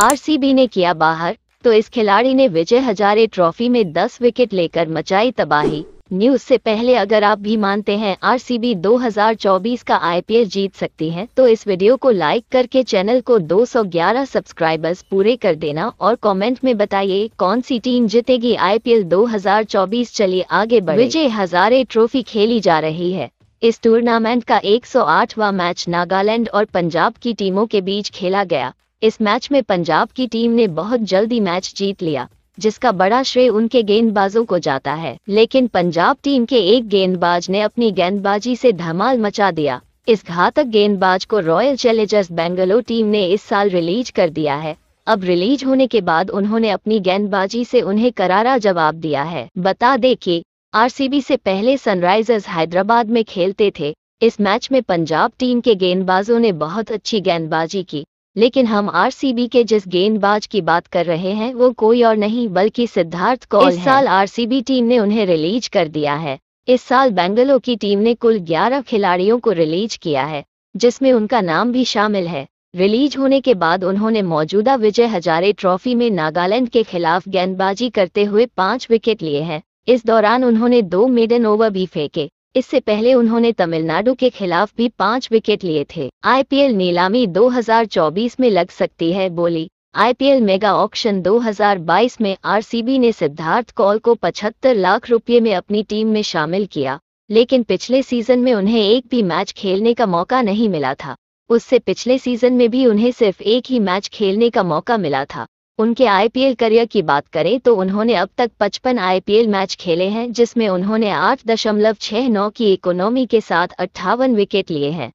RCB ने किया बाहर तो इस खिलाड़ी ने विजय हजारे ट्रॉफी में 10 विकेट लेकर मचाई तबाही न्यूज से पहले अगर आप भी मानते हैं आरसीबी 2024 का आईपीएल जीत सकती है तो इस वीडियो को लाइक करके चैनल को 211 सब्सक्राइबर्स पूरे कर देना और कमेंट में बताइए कौन सी टीम जीतेगी आईपीएल 2024 चलिए आगे बढ़े विजय हजारे ट्रॉफी खेली जा रही है इस टूर्नामेंट का 108वां मैच नागालैंड और पंजाब की टीमों के बीच खेला गया इस मैच में पंजाब की टीम ने बहुत जल्दी मैच जीत लिया जिसका बड़ा श्रेय उनके गेंदबाजों को जाता है लेकिन पंजाब टीम के एक गेंदबाज ने अपनी गेंदबाजी से धमाल मचा दिया इस घातक गेंदबाज को रॉयल चैलेंजर्स बेंगलोर टीम ने इस साल रिलीज कर दिया है अब रिलीज होने के बाद उन्होंने अपनी गेंदबाजी से उन्हें करारा जवाब दिया है बता दे कि आरसीबी से पहले सनराइजर्स हैदराबाद में खेलते थे इस मैच में पंजाब टीम के गेंदबाजों ने बहुत अच्छी गेंदबाजी की लेकिन हम आरसीबी के जिस गेंदबाज की बात कर रहे हैं वो कोई और नहीं बल्कि सिद्धार्थ कौल इस साल आरसीबी टीम ने उन्हें रिलीज कर दिया है इस साल बेंगलो की टीम ने कुल 11 खिलाड़ियों को रिलीज किया है जिसमें उनका नाम भी शामिल है रिलीज होने के बाद उन्होंने मौजूदा विजय हजारे ट्रॉफी में नागालैंड के खिलाफ गेंदबाजी करते हुए पांच विकेट लिए हैं इस दौरान उन्होंने दो मेडन ओवर भी फेंके इससे पहले उन्होंने तमिलनाडु के खिलाफ भी पाँच विकेट लिए थे आईपीएल नीलामी 2024 में लग सकती है बोली आईपीएल मेगा ऑक्शन 2022 में आरसीबी ने सिद्धार्थ कौल को 75 लाख रुपए में अपनी टीम में शामिल किया लेकिन पिछले सीजन में उन्हें एक भी मैच खेलने का मौका नहीं मिला था उससे पिछले सीजन में भी उन्हें सिर्फ एक ही मैच खेलने का मौका मिला था उनके आईपीएल करियर की बात करें तो उन्होंने अब तक 55 आईपीएल मैच खेले हैं जिसमें उन्होंने 8.69 की इकोनॉमी के साथ अट्ठावन विकेट लिए हैं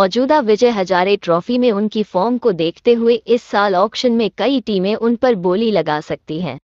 मौजूदा विजय हजारे ट्रॉफी में उनकी फॉर्म को देखते हुए इस साल ऑक्शन में कई टीमें उन पर बोली लगा सकती हैं